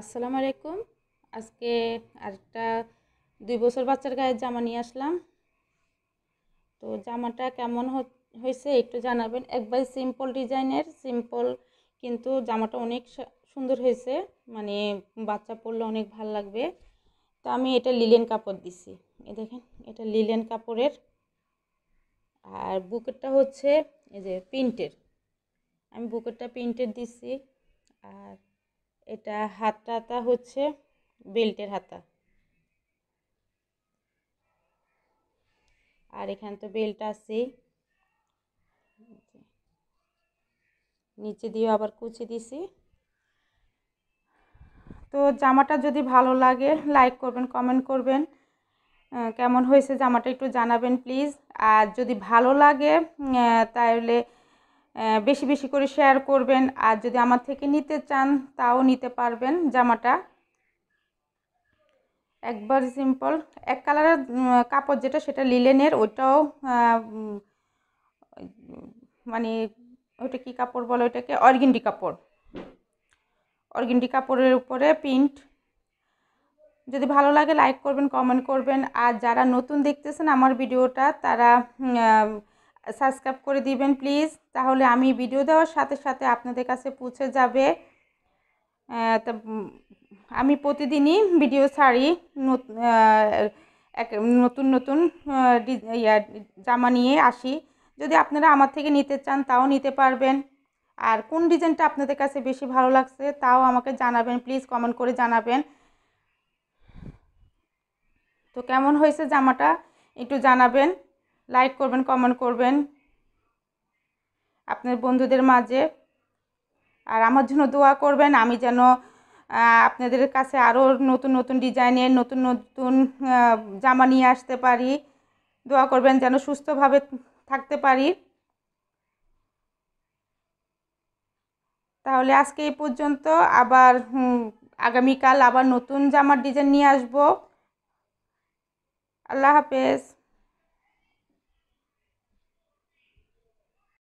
আসসালামু আলাইকুম আজকে আরেকটা দুই বছর বাচ্চার গায়ে জামা নিয়ে আসলাম তো জামাটা কেমন হয়েছে একটু জানাবেন একবার সিম্পল ডিজাইনের সিম্পল কিন্তু জামাটা অনেক সুন্দর হয়েছে মানে বাচ্চা পরলে অনেক ভাল লাগবে তো আমি এটা লিলেন কাপড় দিছি এ দেখেন এটা লিলেন কাপড়ের আর বুকেটটা হচ্ছে এই যে প্রিন্টের আমি বুকেটটা প্রিন্টের দিছি আর এটা হাতাটা হচ্ছে বেল্টের হাতা আর এখানে তো বেল্ট আছেই নিচে দিয়ে আবার কুচি দিছি তো জামাটা যদি ভালো লাগে লাইক করবেন কমেন্ট করবেন কেমন হয়েছে জামাটা একটু জানাবেন প্লিজ আর যদি ভালো লাগে তাহলে বেশি বেশি করে শেয়ার করবেন আর যদি আমার থেকে নিতে চান তাও নিতে পারবেন জামাটা একবার সিম্পল এক কালারের কাপড় যেটা সেটা লিলেনের ওইটাও মানে ওইটা কি কাপড় বলে ওইটাকে অরগিন্ডি কাপড় অরগিন্ডি কাপড়ের উপরে প্রিন্ট যদি ভালো লাগে লাইক করবেন কমেন্ট করবেন আর যারা নতুন দেখতেছেন আমার ভিডিওটা তারা সাবস্ক্রাইব করে দিবেন প্লিজ তাহলে আমি ভিডিও দেওয়ার সাথে সাথে আপনাদের কাছে পৌঁছে যাবে আমি প্রতিদিনই ভিডিও ছাড়ি নতুন নতুন জামা নিয়ে আসি যদি আপনারা আমার থেকে নিতে চান তাও নিতে পারবেন আর কোন ডিজাইনটা আপনাদের কাছে বেশি ভালো লাগছে তাও আমাকে জানাবেন প্লিজ কমেন্ট করে জানাবেন তো কেমন হয়েছে জামাটা একটু জানাবেন লাইক করবেন কমেন্ট করবেন আপনার বন্ধুদের মাঝে আর আমার জন্য দোয়া করবেন আমি যেন আপনাদের কাছে আরও নতুন নতুন ডিজাইনের নতুন নতুন জামা নিয়ে আসতে পারি দোয়া করবেন যেন সুস্থভাবে থাকতে পারি তাহলে আজকে এই পর্যন্ত আবার আগামীকাল আবার নতুন জামার ডিজাইন নিয়ে আসব আল্লাহ হাফেজ